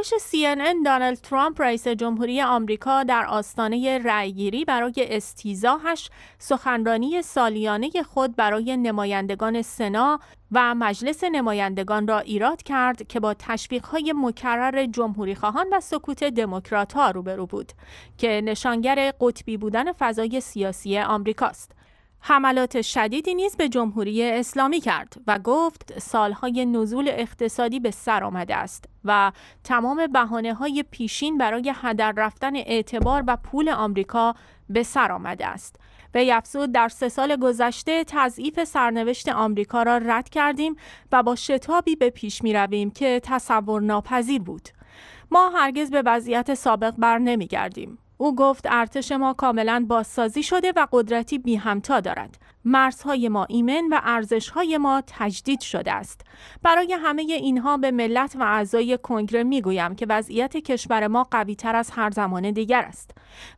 گزارش CNN دانالد ترامپ رئیس جمهوری آمریکا در آستانه رأیگیری برای استیزاهش سخنرانی سالیانه خود برای نمایندگان سنا و مجلس نمایندگان را ایراد کرد که با تشویق‌های مکرر جمهوریخواهان و سکوت دموکرات‌ها روبرو بود که نشانگر قطبی بودن فضای سیاسی آمریکاست. حملات شدیدی نیز به جمهوری اسلامی کرد و گفت سالهای نزول اقتصادی به سر آمده است و تمام بحانه های پیشین برای هدر رفتن اعتبار و پول آمریکا به سر آمده است. به افزود در سه سال گذشته تضعیف سرنوشت آمریکا را رد کردیم و با شتابی به پیش می رویم که تصور ناپذیر بود. ما هرگز به وضعیت سابق بر نمی گردیم. او گفت ارتش ما کاملا بازسازی شده و قدرتی بی همتا دارد. مرزهای ما ایمن و ارزشهای ما تجدید شده است برای همه اینها به ملت و اعضای کنگره میگویم که وضعیت کشور ما قویتر از هر زمان دیگر است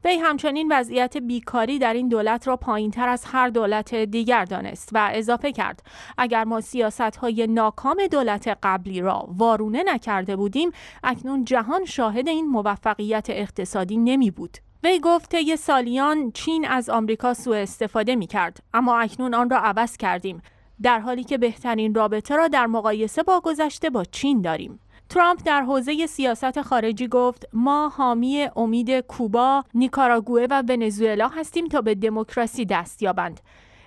وی همچنین وضعیت بیکاری در این دولت را پایین تر از هر دولت دیگر دانست و اضافه کرد اگر ما سیاستهای ناکام دولت قبلی را وارونه نکرده بودیم اکنون جهان شاهد این موفقیت اقتصادی نمی بود وی گفت طی سالیان چین از آمریکا سوء استفاده می کرد اما اکنون آن را عوض کردیم در حالی که بهترین رابطه را در مقایسه با گذشته با چین داریم ترامپ در حوزه سیاست خارجی گفت ما حامی امید کوبا، نیکاراگوه و ونزوئلا هستیم تا به دموکراسی دست یابند.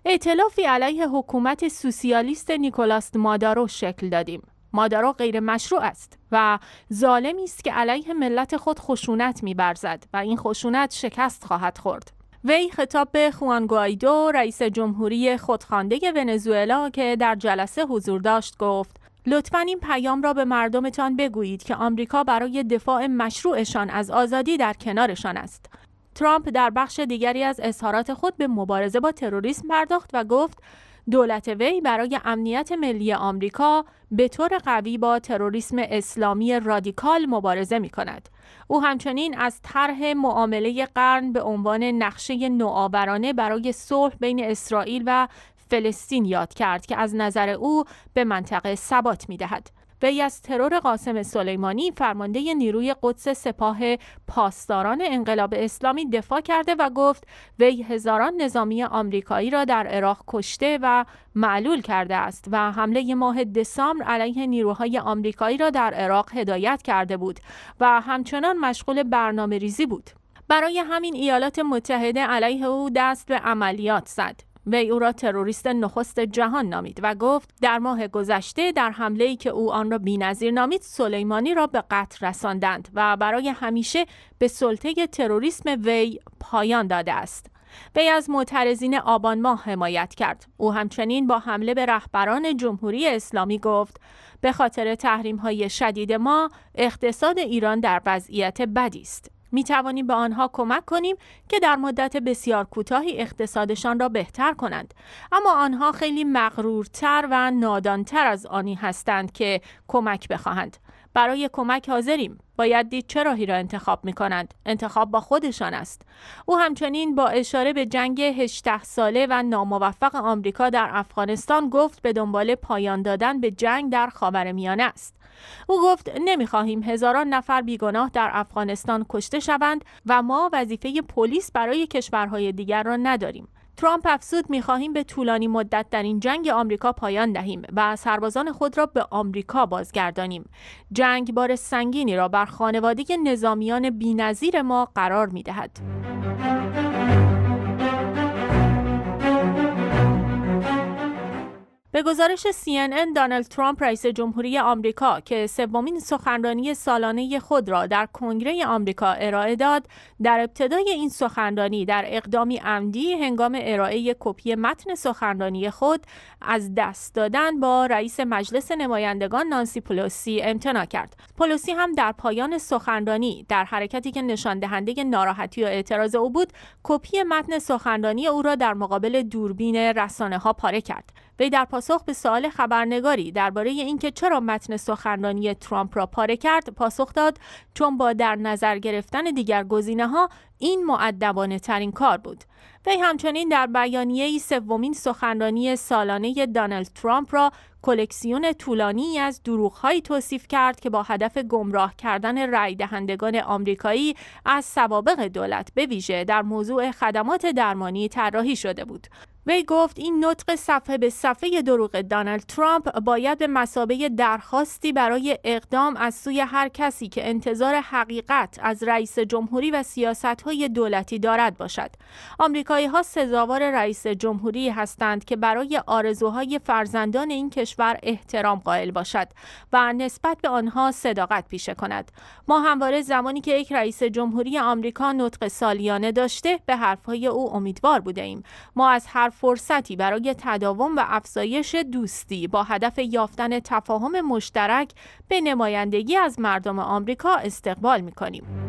ائتلافی علیه حکومت سوسیالیست نیکولاس مادارو شکل دادیم. مادرا غیر مشروع است و ظالمی است که علیه ملت خود خشونت میبرزد و این خشونت شکست خواهد خورد وی خطاب به خوان گوایدو رئیس جمهوری خودخوانده ونزوئلا که در جلسه حضور داشت گفت لطفا این پیام را به مردمتان بگویید که آمریکا برای دفاع مشروعشان از آزادی در کنارشان است ترامپ در بخش دیگری از اظهارات خود به مبارزه با تروریسم پرداخت و گفت دولت وی برای امنیت ملی آمریکا به طور قوی با تروریسم اسلامی رادیکال مبارزه می کند. او همچنین از طرح معامله قرن به عنوان نقشه نوآورانه برای صلح بین اسرائیل و فلسطین یاد کرد که از نظر او به منطقه ثبات می دهد. وی از ترور قاسم سلیمانی فرمانده نیروی قدس سپاه پاسداران انقلاب اسلامی دفاع کرده و گفت وی هزاران نظامی آمریکایی را در عراق کشته و معلول کرده است و حمله ماه دسامبر علیه نیروهای آمریکایی را در عراق هدایت کرده بود و همچنان مشغول برنامه ریزی بود. برای همین ایالات متحده علیه او دست به عملیات زد. وی او را تروریست نخست جهان نامید و گفت در ماه گذشته در حمله ای که او آن را بینظیر نامید سلیمانی را به قتل رساندند و برای همیشه به سلطه تروریسم وی پایان داده است وی از معترضین آبان ماه حمایت کرد او همچنین با حمله به رهبران جمهوری اسلامی گفت به خاطر تحریم های شدید ما اقتصاد ایران در وضعیت بدی است می توانیم به آنها کمک کنیم که در مدت بسیار کوتاهی اقتصادشان را بهتر کنند اما آنها خیلی مغرورتر و نادانتر از آنی هستند که کمک بخواهند برای کمک حاضریم باید دید چه راهی را انتخاب می کنند انتخاب با خودشان است او همچنین با اشاره به جنگ 18 ساله و ناموفق آمریکا در افغانستان گفت به دنبال پایان دادن به جنگ در خاورمیانه است او گفت نمیخواهیم هزاران نفر بیگناه در افغانستان کشته شوند و ما وظیفه پلیس برای کشورهای دیگر را نداریم ترامپ افزود میخواهیم به طولانی مدت در این جنگ آمریکا پایان دهیم و سربازان خود را به آمریکا بازگردانیم جنگ بار سنگینی را بر خانواده نظامیان بینظیر ما قرار میدهد به گزارش CNN دانالد ترامپ رئیس جمهوری آمریکا که سومین سخنرانی سالانه خود را در کنگره آمریکا ارائه داد در ابتدای این سخنرانی در اقدامی عمدی هنگام ارائه کپی متن سخنرانی خود از دست دادن با رئیس مجلس نمایندگان نانسی پولوسی امتناع کرد پولوسی هم در پایان سخنرانی در حرکتی که نشان دهنده ناراحتی و اعتراض او بود کپی متن سخنرانی او را در مقابل دوربین رسانه ها پاره کرد وی در پاسخ به سوال خبرنگاری درباره اینکه چرا متن سخنرانی ترامپ را پاره کرد پاسخ داد چون با در نظر گرفتن دیگر گزینه ها این معدبانه ترین کار بود وی همچنین در بیانیه سومین سخنرانی سالانه دانالد ترامپ را کلکسیون طولانی از دروغهایی توصیف کرد که با هدف گمراه کردن رای دهندگان آمریکایی از سوابق دولت به ویژه در موضوع خدمات درمانی طراحی شده بود وی گفت این نطق صفحه به صفحه دروغ دانالد ترامپ باید به مسابه درخواستی برای اقدام از سوی هر کسی که انتظار حقیقت از رئیس جمهوری و سیاست های دولتی دارد باشد. آمریکایی ها سزاوار رئیس جمهوری هستند که برای آرزوهای فرزندان این کشور احترام قائل باشد و نسبت به آنها صداقت پیشه کند. ما همواره زمانی که یک رئیس جمهوری آمریکا نطق سالیانه داشته به حرفهای او امیدوار بوده ایم. ما از حرف فرصتی برای تداوم و افزایش دوستی با هدف یافتن تفاهم مشترک به نمایندگی از مردم آمریکا استقبال می کنیم.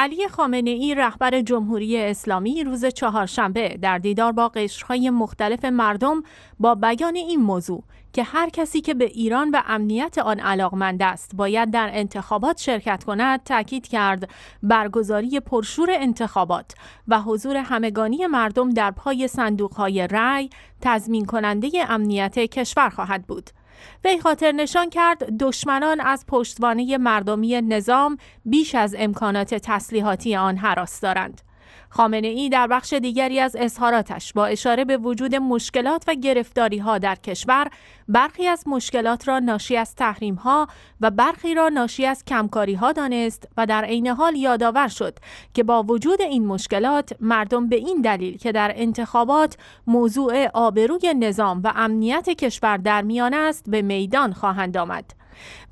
علی خامنه ای رهبر جمهوری اسلامی روز چهارشنبه در دیدار با قشرهای مختلف مردم با بیان این موضوع که هر کسی که به ایران و امنیت آن علاقمند است باید در انتخابات شرکت کند تاکید کرد برگزاری پرشور انتخابات و حضور همگانی مردم در پای صندوقهای رأی تضمین کننده امنیت کشور خواهد بود وی خاطر نشان کرد دشمنان از پشتوانه مردمی نظام بیش از امکانات تسلیحاتی آن حراس دارند. خامنه ای در بخش دیگری از اظهاراتش با اشاره به وجود مشکلات و گرفتاری ها در کشور برخی از مشکلات را ناشی از تحریم ها و برخی را ناشی از کمکاری ها دانست و در عین حال یادآور شد که با وجود این مشکلات مردم به این دلیل که در انتخابات موضوع آبروی نظام و امنیت کشور در میان است به میدان خواهند آمد.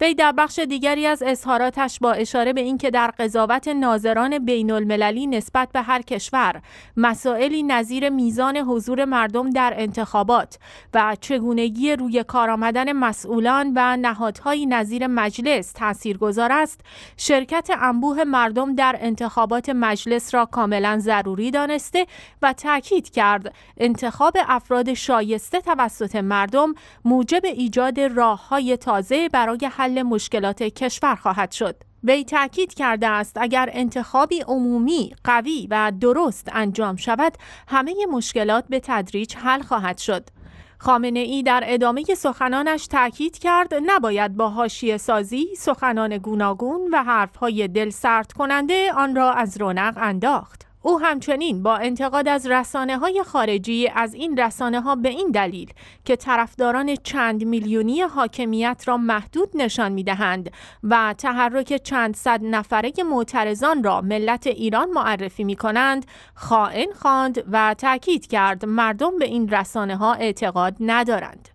وی در بخش دیگری از اظهاراتش با اشاره به اینکه در قضاوت ناظران بین المللی نسبت به هر کشور مسائلی نظیر میزان حضور مردم در انتخابات و چگونگی روی کار آمدن مسئولان و نهادهایی نظیر مجلس تاثیرگذار است شرکت انبوه مردم در انتخابات مجلس را کاملا ضروری دانسته و تاکید کرد انتخاب افراد شایسته توسط مردم موجب ایجاد راه های تازه برای برای حل مشکلات کشور خواهد شد. وی تاکید کرده است اگر انتخابی عمومی قوی و درست انجام شود همه مشکلات به تدریج حل خواهد شد خامنه ای در ادامه سخنانش تاکید کرد نباید با هاشی سازی سخنان گوناگون و حرفهای دل سرد کننده آن را از رونق انداخت او همچنین با انتقاد از رسانه های خارجی از این رسانه ها به این دلیل که طرفداران چند میلیونی حاکمیت را محدود نشان می و تحرک چند صد نفره معترضان را ملت ایران معرفی می کنند خائن خواند و تاکید کرد مردم به این رسانه ها اعتقاد ندارند.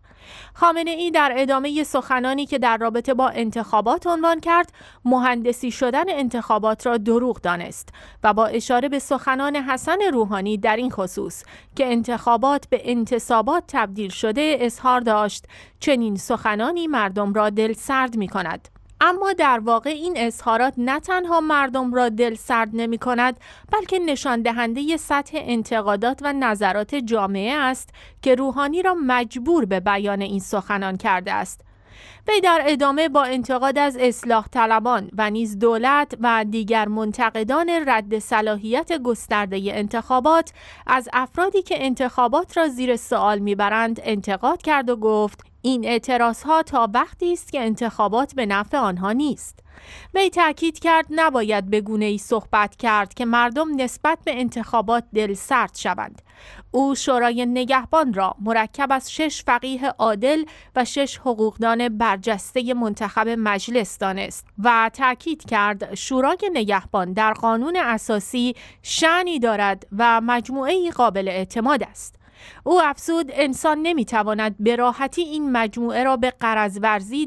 خامنه ای در ادامه سخنانی که در رابطه با انتخابات عنوان کرد مهندسی شدن انتخابات را دروغ دانست و با اشاره به سخنان حسن روحانی در این خصوص که انتخابات به انتصابات تبدیل شده اظهار داشت چنین سخنانی مردم را دل سرد می کند. اما در واقع این اظهارات نه تنها مردم را دل سرد نمی کند بلکه نشان دهنده سطح انتقادات و نظرات جامعه است که روحانی را مجبور به بیان این سخنان کرده است وی در ادامه با انتقاد از اصلاح طلبان و نیز دولت و دیگر منتقدان رد صلاحیت گسترده انتخابات از افرادی که انتخابات را زیر سوال میبرند انتقاد کرد و گفت این اعتراض ها تا وقتی است که انتخابات به نفع آنها نیست وی تاکید کرد نباید به گونه ای صحبت کرد که مردم نسبت به انتخابات دل سرد شوند او شورای نگهبان را مرکب از شش فقیه عادل و شش حقوقدان برجسته منتخب مجلس دانست و تاکید کرد شورای نگهبان در قانون اساسی شعنی دارد و مجموعه قابل اعتماد است او افزود انسان نمیتواند به راحتی این مجموعه را به قرض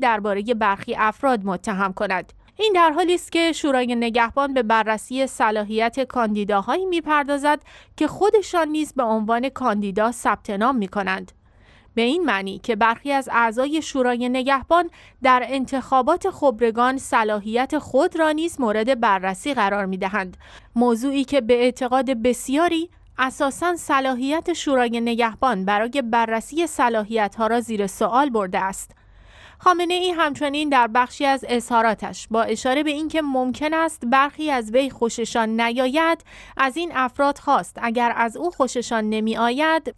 درباره برخی افراد متهم کند این در حالی است که شورای نگهبان به بررسی صلاحیت کاندیداهایی میپردازد که خودشان نیز به عنوان کاندیدا ثبت نام می کنند. به این معنی که برخی از اعضای شورای نگهبان در انتخابات خبرگان صلاحیت خود را نیز مورد بررسی قرار می دهند. موضوعی که به اعتقاد بسیاری اساسا صلاحیت شورای نگهبان برای بررسی صلاحیت ها را زیر سوال برده است. خامنه ای همچنین در بخشی از اظهاراتش با اشاره به اینکه ممکن است برخی از وی خوششان نیاید از این افراد خواست اگر از او خوششان نمی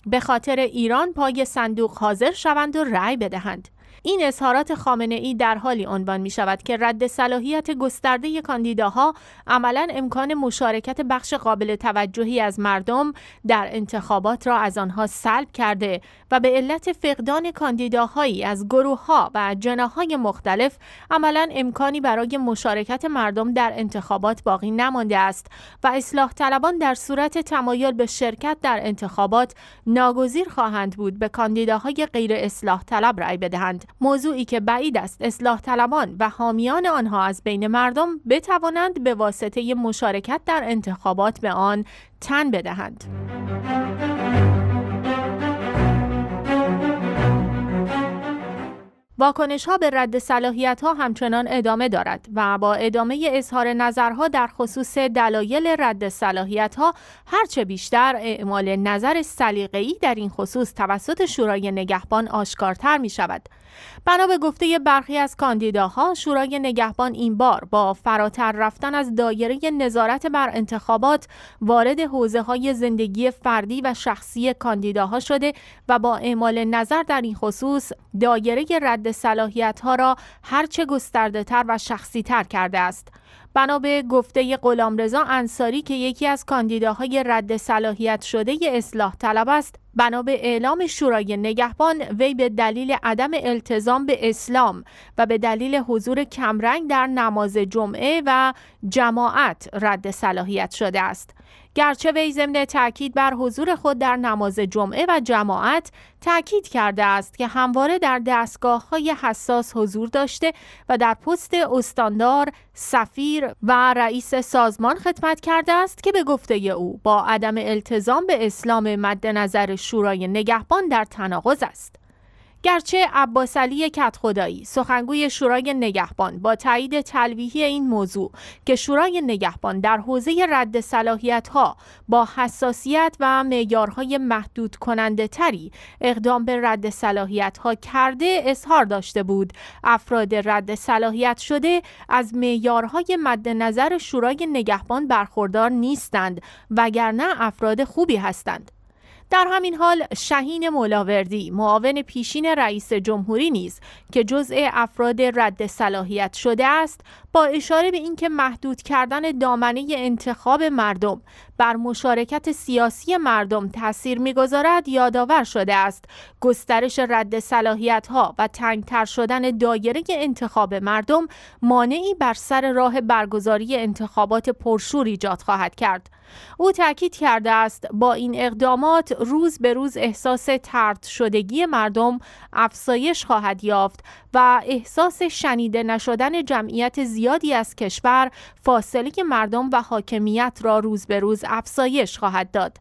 به خاطر ایران پای صندوق حاضر شوند و رأی بدهند این اظهارات خامنه ای در حالی عنوان می شود که رد صلاحیت گسترده کاندیداها عملا امکان مشارکت بخش قابل توجهی از مردم در انتخابات را از آنها سلب کرده و به علت فقدان کاندیداهایی از گروه ها و جناهای مختلف عملا امکانی برای مشارکت مردم در انتخابات باقی نمانده است و اصلاح طلبان در صورت تمایل به شرکت در انتخابات ناگزیر خواهند بود به کاندیداهای غیر اصلاح طلب رأی بدهند موضوعی که بعید است اصلاح طلبان و حامیان آنها از بین مردم بتوانند به واسطه مشارکت در انتخابات به آن تن بدهند. واکنش ها به رد صلاحیت ها همچنان ادامه دارد و با ادامه اظهار نظرها در خصوص دلایل رد صلاحیت ها هرچه بیشتر اعمال نظر سلیقه‌ای در این خصوص توسط شورای نگهبان آشکارتر می شود. بنا به گفته برخی از کاندیداها شورای نگهبان این بار با فراتر رفتن از دایره نظارت بر انتخابات وارد حوزه های زندگی فردی و شخصی کاندیداها شده و با اعمال نظر در این خصوص دایره رد صلاحیت ها را هرچه گسترده تر و شخصی تر کرده است بنا به گفته غلامرضا انصاری که یکی از کاندیداهای رد صلاحیت شده اصلاح طلب است بنا به اعلام شورای نگهبان وی به دلیل عدم التزام به اسلام و به دلیل حضور کمرنگ در نماز جمعه و جماعت رد صلاحیت شده است گرچه وی ضمن تاکید بر حضور خود در نماز جمعه و جماعت تاکید کرده است که همواره در دستگاه های حساس حضور داشته و در پست استاندار سفیر و رئیس سازمان خدمت کرده است که به گفته او با عدم التزام به اسلام مد نظر شورای نگهبان در تناقض است گرچه عباس علی خدایی سخنگوی شورای نگهبان با تایید تلویحی این موضوع که شورای نگهبان در حوزه رد صلاحیت ها با حساسیت و معیارهای محدود کننده تری اقدام به رد صلاحیت ها کرده اظهار داشته بود افراد رد صلاحیت شده از معیارهای مد نظر شورای نگهبان برخوردار نیستند وگرنه افراد خوبی هستند در همین حال شهین مولاوردی معاون پیشین رئیس جمهوری نیز که جزء افراد رد صلاحیت شده است با اشاره به اینکه محدود کردن دامنه انتخاب مردم بر مشارکت سیاسی مردم تاثیر میگذارد یادآور شده است گسترش رد صلاحیت ها و تنگتر شدن دایره انتخاب مردم مانعی بر سر راه برگزاری انتخابات پرشور ایجاد خواهد کرد او تاکید کرده است با این اقدامات روز به روز احساس ترد شدگی مردم افزایش خواهد یافت و احساس شنیده نشدن جمعیت زیاد زیادی از کشور فاصله مردم و حاکمیت را روز به روز افزایش خواهد داد.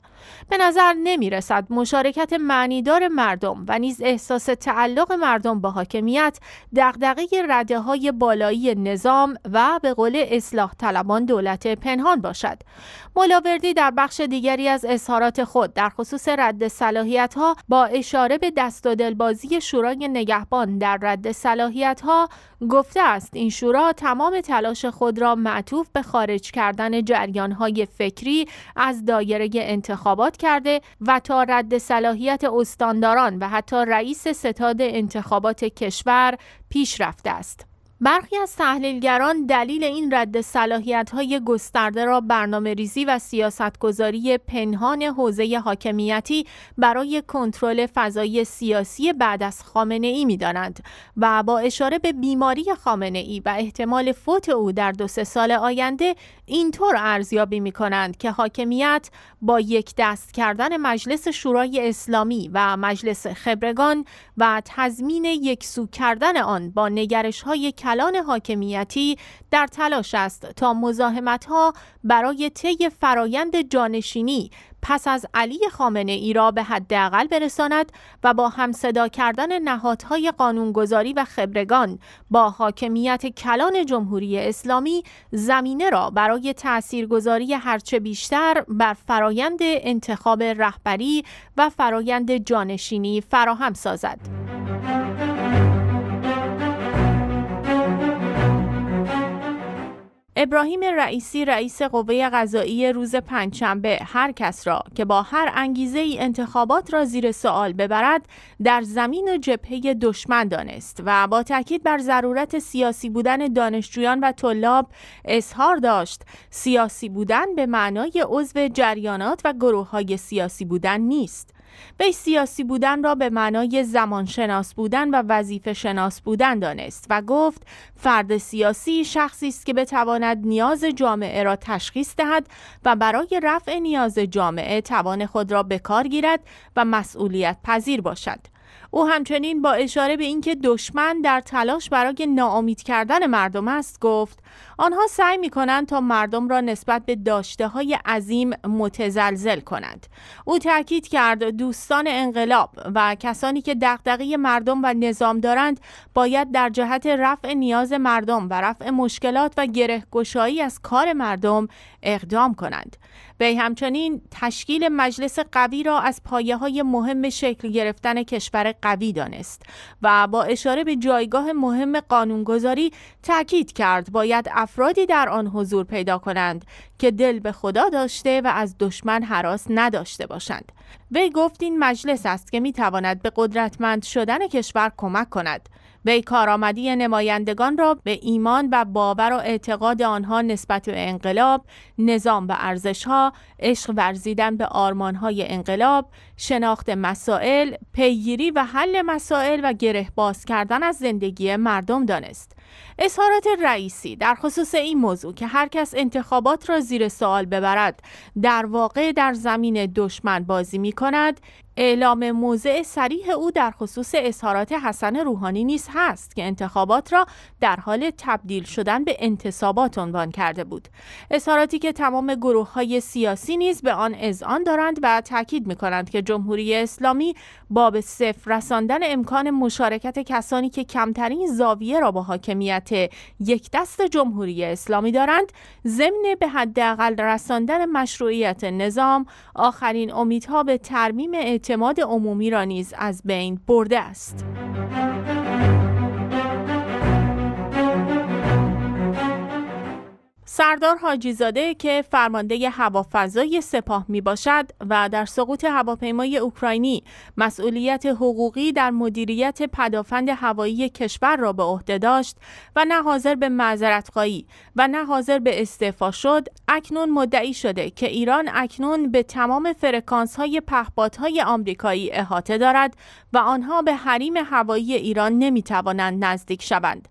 به نظر نمی رسد مشارکت معنیدار مردم و نیز احساس تعلق مردم به حاکمیت دقدقی رده های بالایی نظام و به قول اصلاح طلبان دولت پنهان باشد. ملاوردی در بخش دیگری از اظهارات خود در خصوص رد صلاحیت ها با اشاره به دست و دلبازی شورای نگهبان در رد صلاحیت ها گفته است این شورا تمام تلاش خود را معطوف به خارج کردن جریان های فکری از دایره انتخاب کرده و تا رد صلاحیت استانداران و حتی رئیس ستاد انتخابات کشور پیش رفته است. برخی از تحلیلگران دلیل این رد صلاحیت های گسترده را برنامه ریزی و سیاستگذاری پنهان حوزه حاکمیتی برای کنترل فضای سیاسی بعد از خامنه ای می دانند و با اشاره به بیماری خامنه ای و احتمال فوت او در دو سه سال آینده اینطور ارزیابی می کنند که حاکمیت با یک دست کردن مجلس شورای اسلامی و مجلس خبرگان و تضمین یکسو کردن آن با نگرش های کلان حاکمیتی در تلاش است تا ها برای طی فرایند جانشینی پس از علی خامنه ای را به حداقل برساند و با همصدا کردن نهادهای قانونگذاری و خبرگان با حاکمیت کلان جمهوری اسلامی زمینه را برای تاثیرگذاری هرچه بیشتر بر فرایند انتخاب رهبری و فرایند جانشینی فراهم سازد. ابراهیم رئیسی رئیس قوه قضایی روز پنجشنبه هر کس را که با هر انگیزه ای انتخابات را زیر سوال ببرد در زمین جبهه دشمن دانست و با تاکید بر ضرورت سیاسی بودن دانشجویان و طلاب اظهار داشت سیاسی بودن به معنای عضو جریانات و گروه های سیاسی بودن نیست وی سیاسی بودن را به معنای زمان شناس بودن و وظیفه شناس بودن دانست و گفت فرد سیاسی شخصی است که بتواند نیاز جامعه را تشخیص دهد و برای رفع نیاز جامعه توان خود را به کار گیرد و مسئولیت پذیر باشد او همچنین با اشاره به اینکه دشمن در تلاش برای ناامید کردن مردم است گفت آنها سعی می کنند تا مردم را نسبت به داشته های عظیم متزلزل کنند او تاکید کرد دوستان انقلاب و کسانی که دغدغه مردم و نظام دارند باید در جهت رفع نیاز مردم و رفع مشکلات و گرهگشایی از کار مردم اقدام کنند وی همچنین تشکیل مجلس قوی را از پایه های مهم شکل گرفتن کشور قوی دانست و با اشاره به جایگاه مهم قانونگذاری تاکید کرد باید افرادی در آن حضور پیدا کنند که دل به خدا داشته و از دشمن حراس نداشته باشند وی گفت این مجلس است که می تواند به قدرتمند شدن کشور کمک کند وی کارآمدی نمایندگان را به ایمان و باور و اعتقاد آنها نسبت به انقلاب، نظام و ارزشها، عشق ورزیدن به آرمانهای انقلاب، شناخت مسائل، پیگیری و حل مسائل و گره باز کردن از زندگی مردم دانست. اظهارات رئیسی در خصوص این موضوع که هر کس انتخابات را زیر سوال ببرد در واقع در زمین دشمن بازی می کند اعلام موضع سریح او در خصوص اظهارات حسن روحانی نیز هست که انتخابات را در حال تبدیل شدن به انتصابات عنوان کرده بود اظهاراتی که تمام گروه های سیاسی نیز به آن اذعان دارند و تاکید می کنند که جمهوری اسلامی با به صفر رساندن امکان مشارکت کسانی که کمترین زاویه را با حاکمیت یک دست جمهوری اسلامی دارند ضمن به حداقل رساندن مشروعیت نظام آخرین امیدها به ترمیم اعتماد عمومی را نیز از بین برده است. سردار حاجی که فرمانده هوافضای سپاه می باشد و در سقوط هواپیمای اوکراینی مسئولیت حقوقی در مدیریت پدافند هوایی کشور را به عهده داشت و نه حاضر به معذرت و نه حاضر به استعفا شد اکنون مدعی شده که ایران اکنون به تمام فرکانس های پهپادهای های آمریکایی احاطه دارد و آنها به حریم هوایی ایران نمی توانند نزدیک شوند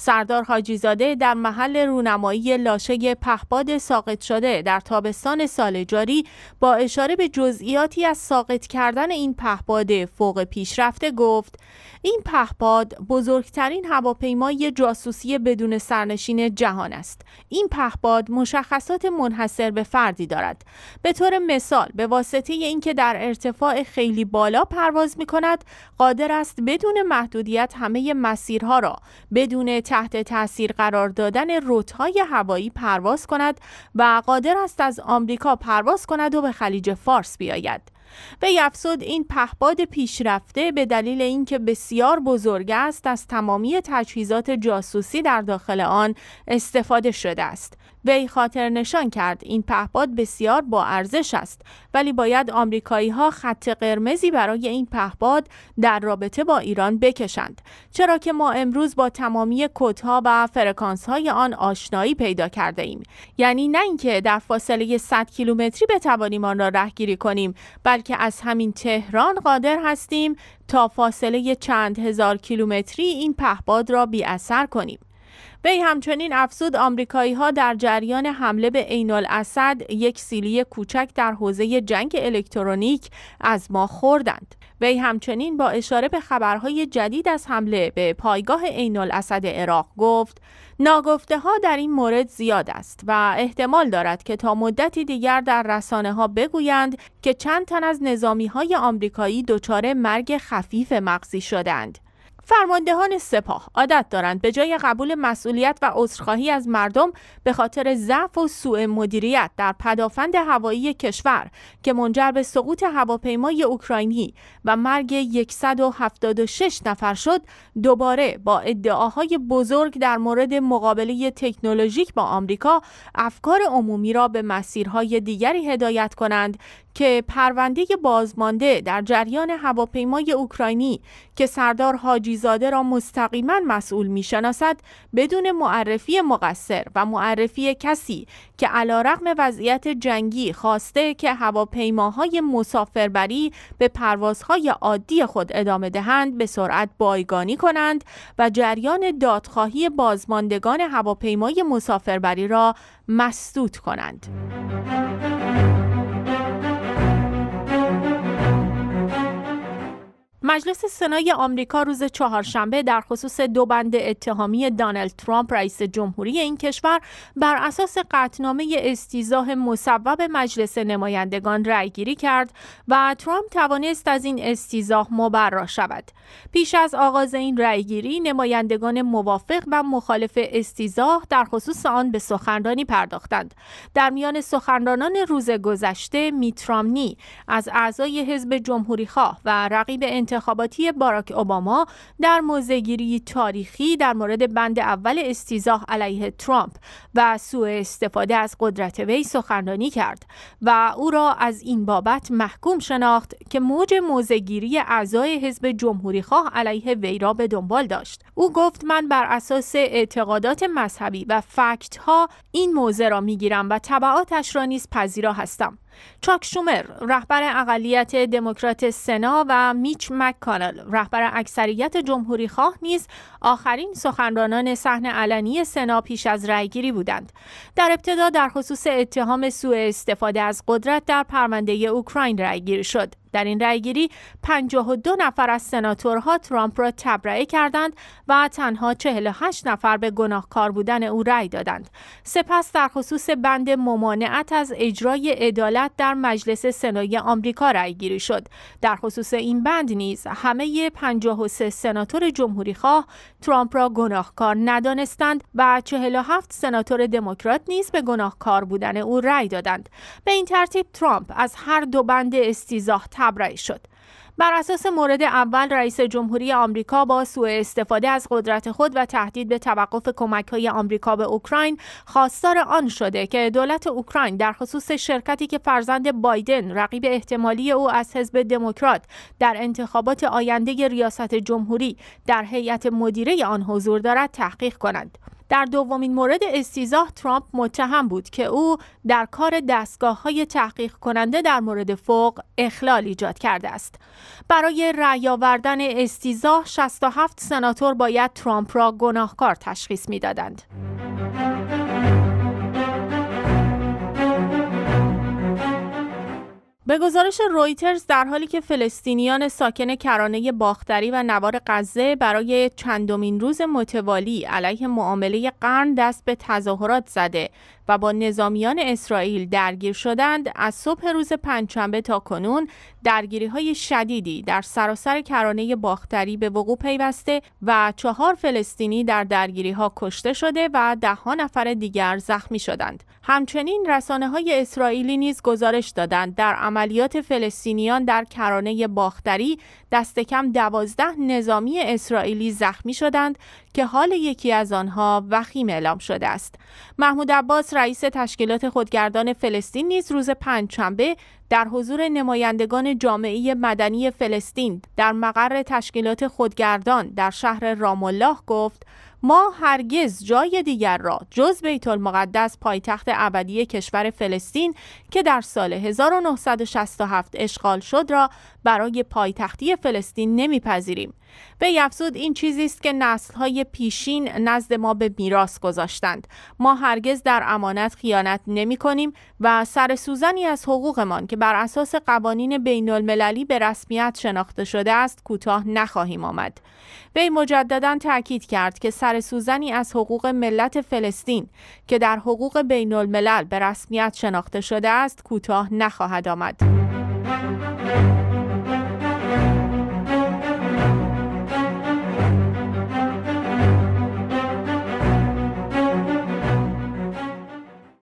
سردار حاجیزاده در محل رونمایی لاشه پهباد ساقط شده در تابستان سال جاری با اشاره به جزئیاتی از ساقط کردن این پهباد فوق پیشرفته گفت این پهپاد بزرگترین هواپیمای جاسوسی بدون سرنشین جهان است این پهپاد مشخصات منحصر به فردی دارد به طور مثال به واسطه اینکه در ارتفاع خیلی بالا پرواز می کند قادر است بدون محدودیت همه مسیرها را بدون تحت تاثیر قرار دادن های هوایی پرواز کند و قادر است از آمریکا پرواز کند و به خلیج فارس بیاید به افزود این پهپاد پیشرفته به دلیل اینکه بسیار بزرگ است از تمامی تجهیزات جاسوسی در داخل آن استفاده شده است وی خاطر نشان کرد این پهپاد بسیار با ارزش است ولی باید آمریکایی ها خط قرمزی برای این پهپاد در رابطه با ایران بکشند چرا که ما امروز با تمامی کدها و فرکانس های آن آشنایی پیدا کرده ایم یعنی نه اینکه در فاصله 100 کیلومتری بتوانیم آن را رهگیری کنیم بلکه از همین تهران قادر هستیم تا فاصله چند هزار کیلومتری این پهپاد را بی اثر کنیم وی همچنین افزود آمریکایی ها در جریان حمله به عین الاسد یک سیلی کوچک در حوزه جنگ الکترونیک از ما خوردند وی همچنین با اشاره به خبرهای جدید از حمله به پایگاه عین الاسد عراق گفت ناگفته ها در این مورد زیاد است و احتمال دارد که تا مدتی دیگر در رسانه ها بگویند که چند تن از نظامی های آمریکایی دچار مرگ خفیف مغزی شدند فرماندهان سپاه عادت دارند به جای قبول مسئولیت و عذرخواهی از مردم به خاطر ضعف و سوء مدیریت در پدافند هوایی کشور که منجر به سقوط هواپیمای اوکراینی و مرگ 176 نفر شد دوباره با ادعاهای بزرگ در مورد مقابله تکنولوژیک با آمریکا افکار عمومی را به مسیرهای دیگری هدایت کنند که پرونده بازمانده در جریان هواپیمای اوکراینی که سردار حاجیزاده را مستقیما مسئول میشناسد بدون معرفی مقصر و معرفی کسی که علیرغم وضعیت جنگی خواسته که هواپیماهای مسافربری به پروازهای عادی خود ادامه دهند به سرعت بایگانی کنند و جریان دادخواهی بازماندگان هواپیمای مسافربری را مسدود کنند. مجلس سنای آمریکا روز چهارشنبه در خصوص دو بند اتهامی دانالد ترامپ رئیس جمهوری این کشور بر اساس قطنامه استیزاه مصوب مجلس نمایندگان رأیگیری کرد و ترامپ توانست از این استیزاه مبرا شود. پیش از آغاز این رأیگیری نمایندگان موافق و مخالف استیزاه در خصوص آن به سخنرانی پرداختند. در میان سخنرانان روز گذشته میترامنی از اعضای حزب جمهوری خواه و رقیب انتخاب انتخاباتی باراک اوباما در موزگیری تاریخی در مورد بند اول استیزاه علیه ترامپ و سوء استفاده از قدرت وی سخنرانی کرد و او را از این بابت محکوم شناخت که موج موزگیری اعضای حزب جمهوری خواه علیه وی را به دنبال داشت او گفت من بر اساس اعتقادات مذهبی و فکت ها این موزه را میگیرم و طبعاتش را نیز پذیرا هستم چاک شومر رهبر اقلیت دموکرات سنا و میچ مکانل رهبر اکثریت جمهوری خواه نیز آخرین سخنرانان سحن علنی سنا پیش از رأیگیری بودند در ابتدا در خصوص اتهام سوء استفاده از قدرت در پرونده اوکراین رأیگیری شد در این رأیگیری 52 نفر از سناتورها ترامپ را تبرئه کردند و تنها 48 نفر به گناهکار بودن او رأی دادند. سپس در خصوص بند ممانعت از اجرای عدالت در مجلس سنای آمریکا رأیگیری شد. در خصوص این بند نیز همه 53 سناتور جمهوری خواه ترامپ را گناهکار ندانستند و 47 سناتور دموکرات نیز به گناهکار بودن او رأی دادند به این ترتیب ترامپ از هر دو بند استیزاه تبرئه شد بر اساس مورد اول رئیس جمهوری آمریکا با سوء استفاده از قدرت خود و تهدید به توقف کمک های آمریکا به اوکراین خواستار آن شده که دولت اوکراین در خصوص شرکتی که فرزند بایدن رقیب احتمالی او از حزب دموکرات در انتخابات آینده ریاست جمهوری در هیئت مدیره آن حضور دارد تحقیق کند. در دومین مورد استیزاه ترامپ متهم بود که او در کار دستگاه های تحقیق کننده در مورد فوق اخلال ایجاد کرده است. برای رأی آوردن استیزاه 67 سناتور باید ترامپ را گناهکار تشخیص میدادند. به گزارش رویترز در حالی که فلسطینیان ساکن کرانه باختری و نوار غزه برای چندمین روز متوالی علیه معامله قرن دست به تظاهرات زده و با نظامیان اسرائیل درگیر شدند از صبح روز پنجشنبه تا کنون درگیری های شدیدی در سراسر کرانه باختری به وقوع پیوسته و چهار فلسطینی در درگیری ها کشته شده و ها نفر دیگر زخمی شدند همچنین رسانه های اسرائیلی نیز گزارش دادند در عملیات فلسطینیان در کرانه باختری دست کم دوازده نظامی اسرائیلی زخمی شدند که حال یکی از آنها وخیم اعلام شده است محمود عباس رئیس تشکیلات خودگردان فلسطین نیز روز پنجشنبه در حضور نمایندگان جامعه مدنی فلسطین در مقر تشکیلات خودگردان در شهر رام الله گفت ما هرگز جای دیگر را جز بیت المقدس پایتخت ابدی کشور فلسطین که در سال 1967 اشغال شد را برای پایتختی فلسطین نمیپذیریم. به افزود این چیزی است که نسل‌های پیشین نزد ما به میراث گذاشتند. ما هرگز در امانت خیانت نمی کنیم و سر سوزنی از حقوقمان که بر اساس قوانین بین المللی به رسمیت شناخته شده است کوتاه نخواهیم آمد. وی مجددا تاکید کرد که سر سر سوزنی از حقوق ملت فلسطین که در حقوق بین الملل به رسمیت شناخته شده است کوتاه نخواهد آمد.